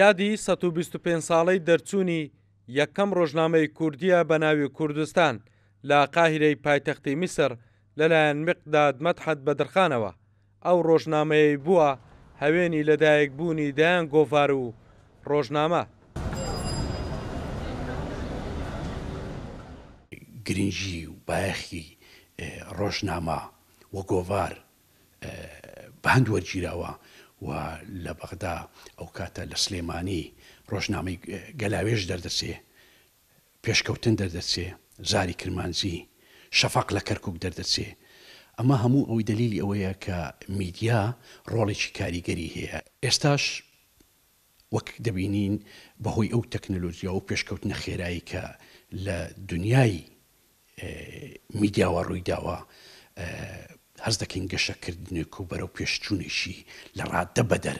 یادی 125 ساڵەی دەرچوونی یەکەم ڕۆژنامەی کوردیە بە ناوی کوردستان لە قاهرەی پایتەختی میسر لەلایەن مقدادمەت حەد بەدرخانەوە ئەو ڕۆژنامەیە بووە هەوێنی لەدایک بوونی دایان گۆڤار و ڕۆژنامە گرنگی و باەخی ڕۆژنامە وە گۆڤار بەندوەرگیرەوە و لە بەغدا ئەو کاتە لە سلێمانی ڕۆژنامەی گەلاوێش دەردەچێ پێشکەوتن دەردەچێ زاری کرمانزی شەفاق لە کەرکک دەردەچێ ئەمە هەموو ئەوی دلیلی ئەوەیە کە میدیا ڕۆڵێکی کاریگەری هەیە ئێستاش وەک دەبینین بەهۆی ئەو تەکنەلۆژیا و پێشکەوت نەخێرایی کە لە دنیای میدیاوە ڕوویداوە هەز دەکەین گەشەکردنێک و بەرەو پێشچوونێکی لە ڕاددە بەدەر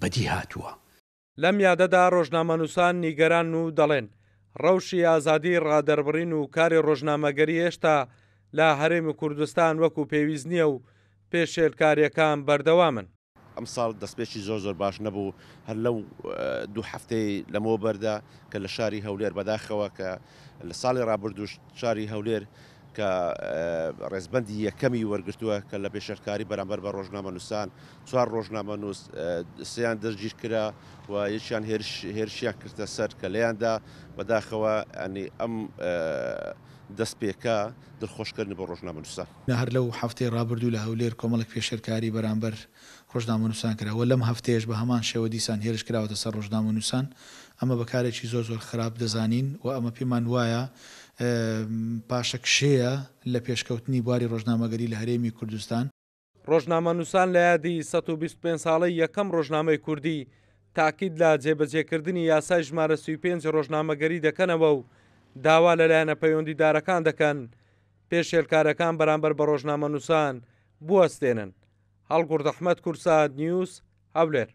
بەدی هاتووە لەم یادەدا ڕۆژنامەنووسان نیگەران و دەڵێن ڕەوشی ئازادی ڕادەربڕین و کاری ڕۆژنامەگەری هێشتا لا هەرێمی کوردستان وەکو پێویست نییە و پێشێلکاریەکان بەردەوامن ئەم ساڵ دەستپێکی زۆر زۆر باش نەبوو هەر لەو دوو هەفتەی لەمەوە بەردا کە لە شاری هەولێر بەداخەوە کە لە ساڵی ڕابردوش شاری هەولێر کە ڕێزبندی یەکەمی وەرگتووە کە لە پێشەرکاری بەرامبەر بە ڕۆژنامە نووسان چوار ڕۆژنامە نووس سیان دەستگیر کرا و یەکیان هێرشیان کردە سەر کە لەیاندا بەداخەوە ئەنی ئەم دەستپێکە دڵخۆشکردن بە ڕۆژنامە نووسان هەر لەو هەفتەی ڕابردوو لە هەولێر کۆمەڵک پێشەرکاری بەرامبەر ڕۆژنامە نووسان کراوە لەم هەفتەیەش بە هەمان شێوە دیسان هێرش کراوەتە سەر ڕۆژنامە نووسان ئەمە بەکارێکی زۆر زۆر خراپ دەزانین و ئەمە پێمان وایە پاشە کشەیە لە پێشکەوتنی بواری ڕۆژنامەگەری لە هەرێمی کوردستان ڕۆژنامە نووسان لە یادی 125 ساڵی یەکەم ڕۆژنامەی کوردی تاکید لە جێبەجێکردنی یاسای ژمارە سی پێنج ڕۆژنامەگەری دەکەنەوە و داوا لەلایەنە پەیوەندیدارەکان دەکەن پێشێلکارەکان بەرامبەر بە ڕۆژنامە نووسان بوەستێنن هەڵگوردەحمەد کورسات نیوز هەولێر